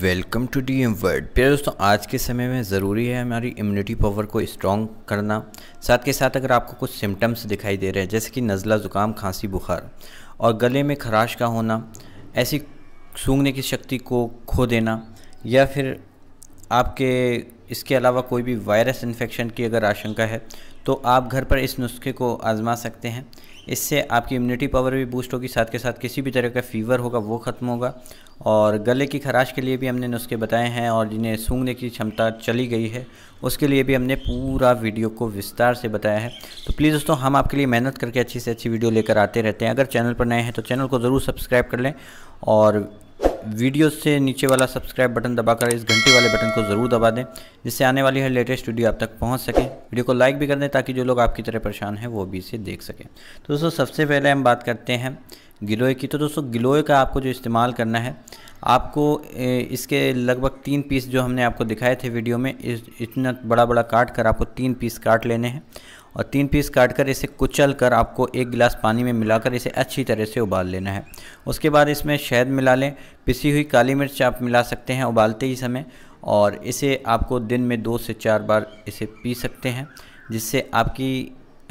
welcome to D M world प्यारे दोस्तों आज के समय में ज़रूरी है हमारी इम्यूनिटी पावर को स्ट्रॉन्ग करना साथ के साथ अगर आपको कुछ सिम्टम्स दिखाई दे रहे हैं जैसे कि नज़ला ज़ुकाम खांसी बुखार और गले में खराश का होना ऐसी सूंघने की शक्ति को खो देना या फिर आपके इसके अलावा कोई भी वायरस इन्फेक्शन की अगर आशंका है तो आप घर पर इस नुस्खे को आज़मा सकते हैं इससे आपकी इम्यूनिटी पावर भी बूस्ट होगी साथ के साथ किसी भी तरह का फीवर होगा वो ख़त्म होगा और गले की खराश के लिए भी हमने नुस्खे बताए हैं और जिन्हें सूंघने की क्षमता चली गई है उसके लिए भी हमने पूरा वीडियो को विस्तार से बताया है तो प्लीज़ दोस्तों हम आपके लिए मेहनत करके अच्छी से अच्छी वीडियो लेकर आते रहते हैं अगर चैनल पर नए हैं तो चैनल को ज़रूर सब्सक्राइब कर लें और वीडियो से नीचे वाला सब्सक्राइब बटन दबाकर इस घंटी वाले बटन को ज़रूर दबा दें जिससे आने वाली हर लेटेस्ट वीडियो आप तक पहुंच सके वीडियो को लाइक भी कर दें ताकि जो लोग आपकी तरह परेशान हैं वो भी इसे देख सकें तो दोस्तों सबसे पहले हम बात करते हैं गिलोय की तो दोस्तों गिलोय का आपको जो इस्तेमाल करना है आपको इसके लगभग तीन पीस जो हमने आपको दिखाए थे वीडियो में इतना बड़ा बड़ा काट कर आपको तीन पीस काट लेने हैं और तीन पीस काट कर इसे कुचल कर आपको एक गिलास पानी में मिलाकर इसे अच्छी तरह से उबाल लेना है उसके बाद इसमें शहद मिला लें पिसी हुई काली मिर्च आप मिला सकते हैं उबालते ही समय और इसे आपको दिन में दो से चार बार इसे पी सकते हैं जिससे आपकी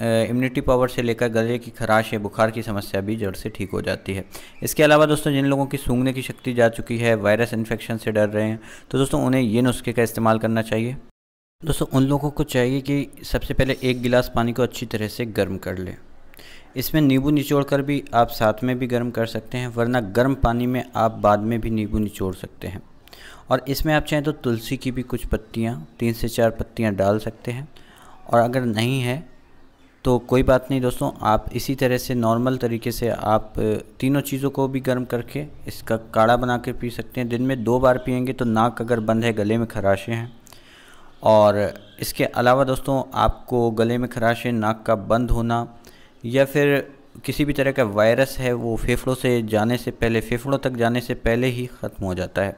इम्यूनिटी पावर से लेकर गले की खराश या बुखार की समस्या भी जड़ से ठीक हो जाती है इसके अलावा दोस्तों जिन लोगों की सूंघने की शक्ति जा चुकी है वायरस इन्फेक्शन से डर रहे हैं तो दोस्तों उन्हें ये नुस्खे का इस्तेमाल करना चाहिए दोस्तों उन लोगों को चाहिए कि सबसे पहले एक गिलास पानी को अच्छी तरह से गर्म कर लें इसमें नींबू निचोड़ कर भी आप साथ में भी गर्म कर सकते हैं वरना गर्म पानी में आप बाद में भी नींबू निचोड़ सकते हैं और इसमें आप चाहें तो तुलसी की भी कुछ पत्तियाँ तीन से चार पत्तियाँ डाल सकते हैं और अगर नहीं है तो कोई बात नहीं दोस्तों आप इसी तरह से नॉर्मल तरीके से आप तीनों चीज़ों को भी गर्म करके इसका काढ़ा बना पी सकते हैं दिन में दो बार पियेंगे तो नाक अगर बंद है गले में खराशें हैं और इसके अलावा दोस्तों आपको गले में खराश है नाक का बंद होना या फिर किसी भी तरह का वायरस है वो फेफड़ों से जाने से पहले फेफड़ों तक जाने से पहले ही ख़त्म हो जाता है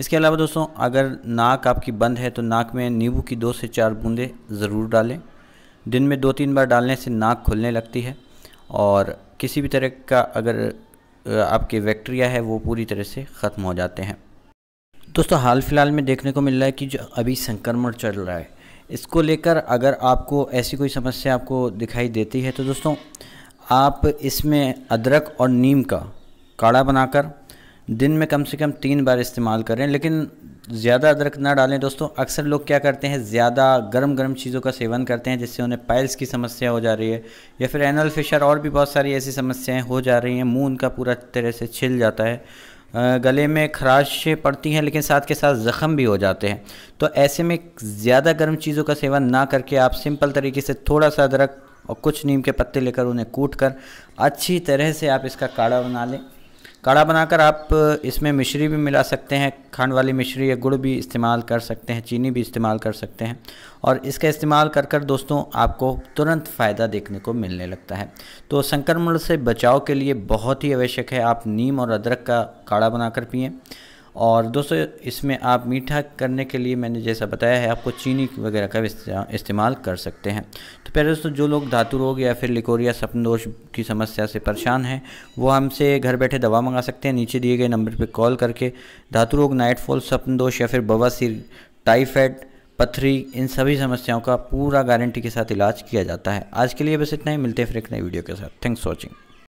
इसके अलावा दोस्तों अगर नाक आपकी बंद है तो नाक में नींबू की दो से चार बूंदें ज़रूर डालें दिन में दो तीन बार डालने से नाक खुलने लगती है और किसी भी तरह का अगर आपके बैक्टीरिया है वो पूरी तरह से ख़त्म हो जाते हैं दोस्तों हाल फिलहाल में देखने को मिल रहा है कि जो अभी संक्रमण चल रहा है इसको लेकर अगर आपको ऐसी कोई समस्या आपको दिखाई देती है तो दोस्तों आप इसमें अदरक और नीम का काढ़ा बनाकर दिन में कम से कम तीन बार इस्तेमाल करें लेकिन ज़्यादा अदरक ना डालें दोस्तों अक्सर लोग क्या करते हैं ज़्यादा गर्म गर्म चीज़ों का सेवन करते हैं जिससे उन्हें पाइल्स की समस्या हो जा रही है या फिर एनल फिशर और भी बहुत सारी ऐसी समस्याएं हो जा रही हैं मुंह उनका पूरा तरह से छिल जाता है गले में खराश पड़ती हैं लेकिन साथ के साथ ज़ख़म भी हो जाते हैं तो ऐसे में ज़्यादा गर्म चीज़ों का सेवन ना करके आप सिंपल तरीके से थोड़ा सा अदरक और कुछ नीम के पत्ते लेकर उन्हें कूट कर अच्छी तरह से आप इसका काढ़ा बना लें काढ़ा बनाकर आप इसमें मिश्री भी मिला सकते हैं खंड वाली मिश्री या गुड़ भी इस्तेमाल कर सकते हैं चीनी भी इस्तेमाल कर सकते हैं और इसका इस्तेमाल कर कर दोस्तों आपको तुरंत फ़ायदा देखने को मिलने लगता है तो संक्रमण से बचाव के लिए बहुत ही आवश्यक है आप नीम और अदरक का काढ़ा बनाकर पिएँ और दोस्तों इसमें आप मीठा करने के लिए मैंने जैसा बताया है आपको चीनी वगैरह का इस्तेमाल कर सकते हैं तो पहले दोस्तों जो लोग धातु रोग या फिर लिकोरिया सपनदोष की समस्या से परेशान हैं वो हमसे घर बैठे दवा मंगा सकते हैं नीचे दिए गए नंबर पर कॉल करके धातु रोग नाइटफॉल सपनदोष या फिर बवासीर टाइफाइड पथरी इन सभी समस्याओं का पूरा गारंटी के साथ इलाज किया जाता है आज के लिए बस इतना ही मिलते हैं फिर एक नई वीडियो के साथ थैंक्स वॉचिंग